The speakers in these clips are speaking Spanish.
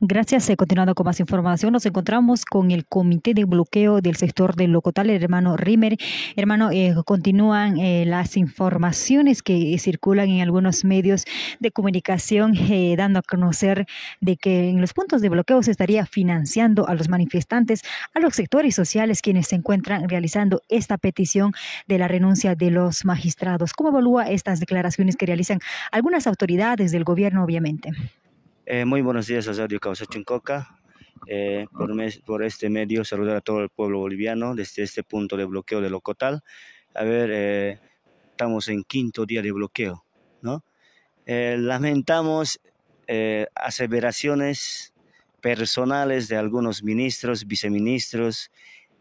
Gracias. Continuando con más información, nos encontramos con el Comité de Bloqueo del Sector del Locotal, hermano Rimer. Hermano, eh, continúan eh, las informaciones que eh, circulan en algunos medios de comunicación dando a conocer de que en los puntos de bloqueo se estaría financiando a los manifestantes, a los sectores sociales quienes se encuentran realizando esta petición de la renuncia de los magistrados. ¿Cómo evalúa estas declaraciones que realizan algunas autoridades del gobierno, obviamente? Eh, muy buenos días, Rosario Chincoca. Eh, por, por este medio saludar a todo el pueblo boliviano desde este punto de bloqueo de Locotal. A ver, eh, estamos en quinto día de bloqueo, ¿no? Eh, lamentamos aseveraciones personales de algunos ministros, viceministros,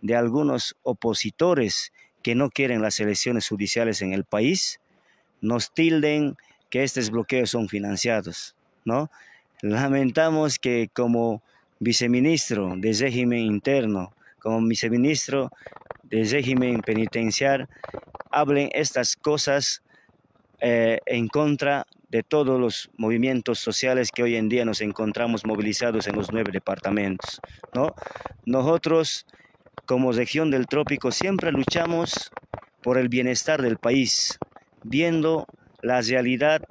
de algunos opositores que no quieren las elecciones judiciales en el país, nos tilden que estos bloqueos son financiados, ¿no? Lamentamos que como viceministro de régimen interno, como viceministro de régimen penitenciario, hablen estas cosas eh, en contra de todos los movimientos sociales que hoy en día nos encontramos movilizados en los nueve departamentos. ¿no? Nosotros, como región del trópico, siempre luchamos por el bienestar del país, viendo la realidad,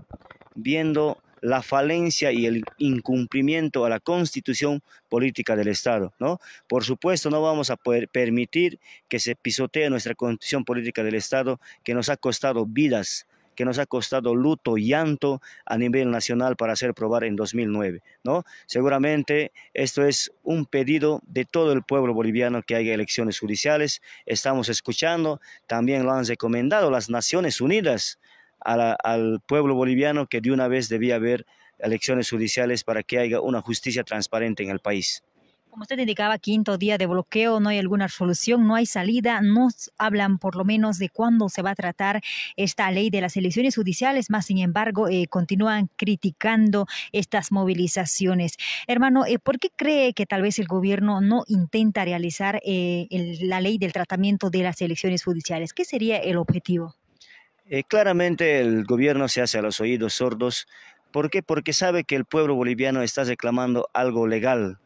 viendo la falencia y el incumplimiento a la constitución política del Estado. ¿no? Por supuesto, no vamos a poder permitir que se pisotee nuestra constitución política del Estado, que nos ha costado vidas, que nos ha costado luto, y llanto a nivel nacional para hacer probar en 2009. ¿no? Seguramente esto es un pedido de todo el pueblo boliviano que haya elecciones judiciales. Estamos escuchando, también lo han recomendado las Naciones Unidas al pueblo boliviano que de una vez debía haber elecciones judiciales para que haya una justicia transparente en el país. Como usted indicaba, quinto día de bloqueo, no hay alguna solución, no hay salida, no hablan por lo menos de cuándo se va a tratar esta ley de las elecciones judiciales, más sin embargo, eh, continúan criticando estas movilizaciones. Hermano, eh, ¿por qué cree que tal vez el gobierno no intenta realizar eh, la ley del tratamiento de las elecciones judiciales? ¿Qué sería el objetivo? Eh, claramente el gobierno se hace a los oídos sordos. ¿Por qué? Porque sabe que el pueblo boliviano está reclamando algo legal,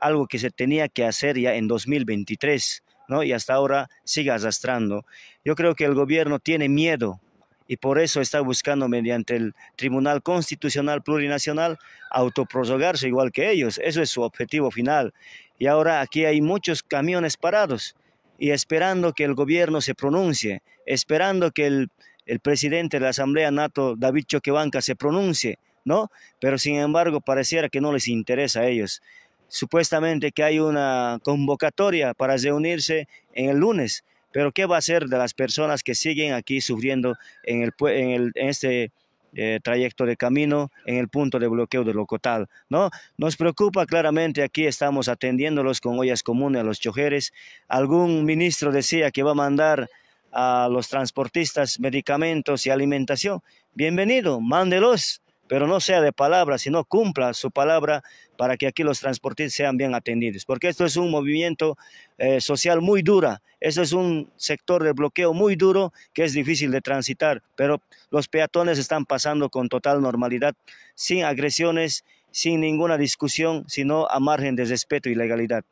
algo que se tenía que hacer ya en 2023, ¿no? Y hasta ahora sigue arrastrando. Yo creo que el gobierno tiene miedo y por eso está buscando mediante el Tribunal Constitucional Plurinacional autoprorrogarse igual que ellos. Eso es su objetivo final. Y ahora aquí hay muchos camiones parados y esperando que el gobierno se pronuncie, esperando que el el presidente de la Asamblea Nato, David Choquebanca, se pronuncie, ¿no? Pero sin embargo, pareciera que no les interesa a ellos. Supuestamente que hay una convocatoria para reunirse en el lunes, pero ¿qué va a hacer de las personas que siguen aquí sufriendo en, el, en, este eh, trayecto de camino en el punto de bloqueo de Locotal, ¿no? Nos preocupa claramente, aquí estamos atendiéndolos con ollas comunes a los chojeres. Algún ministro decía que va a mandar a los transportistas medicamentos y alimentación, bienvenido, mándelos, pero no sea de palabra, sino cumpla su palabra para que aquí los transportistas sean bien atendidos, porque esto es un movimiento eh, social muy dura, esto es un sector de bloqueo muy duro que es difícil de transitar, pero los peatones están pasando con total normalidad, sin agresiones, sin ninguna discusión, sino a margen de respeto y legalidad.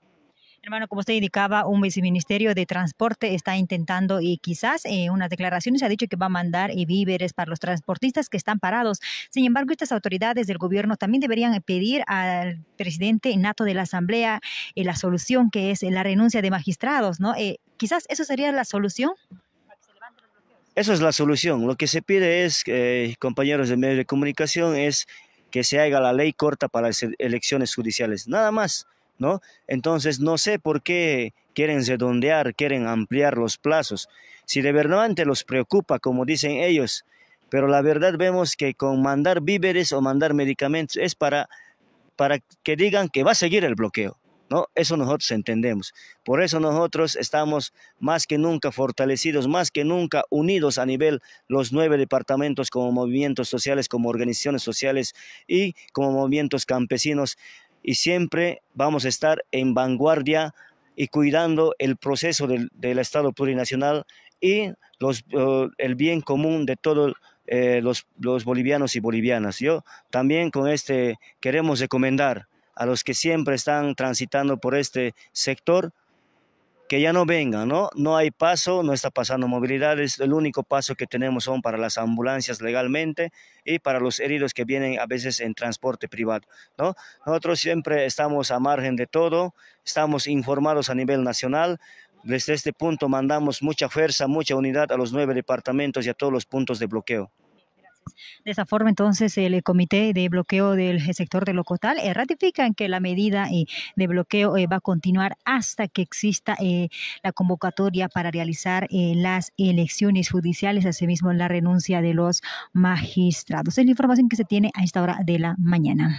Hermano, como usted indicaba, un viceministerio de Transporte está intentando y quizás en eh, unas declaraciones ha dicho que va a mandar eh, víveres para los transportistas que están parados. Sin embargo, estas autoridades del gobierno también deberían pedir al presidente nato de la Asamblea eh, la solución que es la renuncia de magistrados, ¿no? quizás eso sería la solución. Eso es la solución. Lo que se pide es, compañeros de medios de comunicación, es que se haga la ley corta para las elecciones judiciales. Nada más. ¿no? Entonces, no sé por qué quieren redondear, quieren ampliar los plazos. Si de verdad los preocupa, como dicen ellos, pero la verdad vemos que con mandar víveres o mandar medicamentos es para, para que digan que va a seguir el bloqueo. ¿No? Eso nosotros entendemos. Por eso nosotros estamos más que nunca fortalecidos, más que nunca unidos a nivel los nueve departamentos como movimientos sociales, como organizaciones sociales y como movimientos campesinos y siempre vamos a estar en vanguardia y cuidando el proceso del, Estado plurinacional y los, eh, el bien común de todos eh, los, los, bolivianos y bolivianas. Yo también con este queremos recomendar a los que siempre están transitando por este sector que ya no vengan, ¿no? No hay paso, no está pasando movilidad, es el único paso que tenemos son para las ambulancias legalmente y para los heridos que vienen a veces en transporte privado, ¿no? Nosotros siempre estamos a margen de todo, estamos informados a nivel nacional, desde este punto mandamos mucha fuerza, mucha unidad a los nueve departamentos y a todos los puntos de bloqueo. De esa forma, entonces, el Comité de Bloqueo del Sector de Locotal ratifica eh, ratifica que la medida eh, de bloqueo eh, va a continuar hasta que exista la convocatoria para realizar las elecciones judiciales, asimismo la renuncia de los magistrados. Es la información que se tiene a esta hora de la mañana.